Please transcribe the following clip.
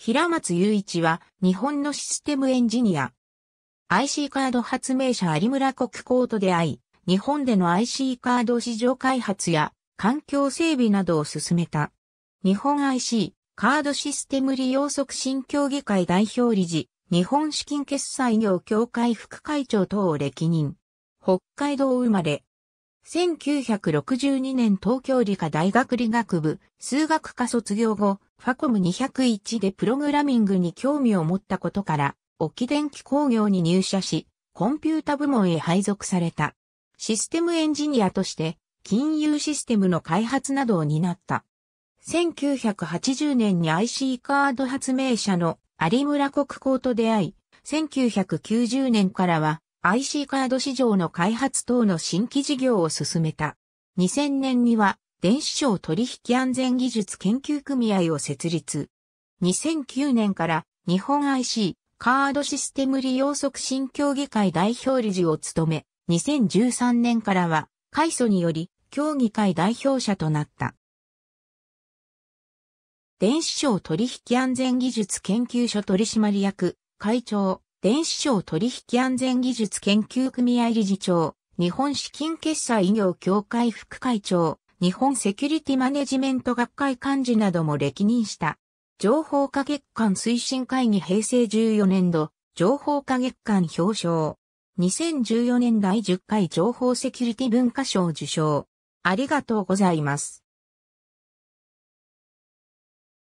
平松雄一は日本のシステムエンジニア。IC カード発明者有村国公と出会い、日本での IC カード市場開発や環境整備などを進めた。日本 IC カードシステム利用促進協議会代表理事、日本資金決済業協会副会長等を歴任。北海道生まれ。1962年東京理科大学理学部数学科卒業後、ファコム201でプログラミングに興味を持ったことから、沖電機工業に入社し、コンピュータ部門へ配属された。システムエンジニアとして、金融システムの開発などを担った。1980年に IC カード発明者の有村国交と出会い、1990年からは IC カード市場の開発等の新規事業を進めた。2000年には電子商取引安全技術研究組合を設立。2009年から日本 IC カードシステム利用促進協議会代表理事を務め、2013年からは、改祖により、協議会代表者となった。電子商取引安全技術研究所取締役、会長、電子商取引安全技術研究組合理事長、日本資金決済医業協会副会長、日本セキュリティマネジメント学会幹事なども歴任した。情報化月間推進会議平成14年度、情報化月間表彰。2014年第10回情報セキュリティ文化賞受賞。ありがとうございます。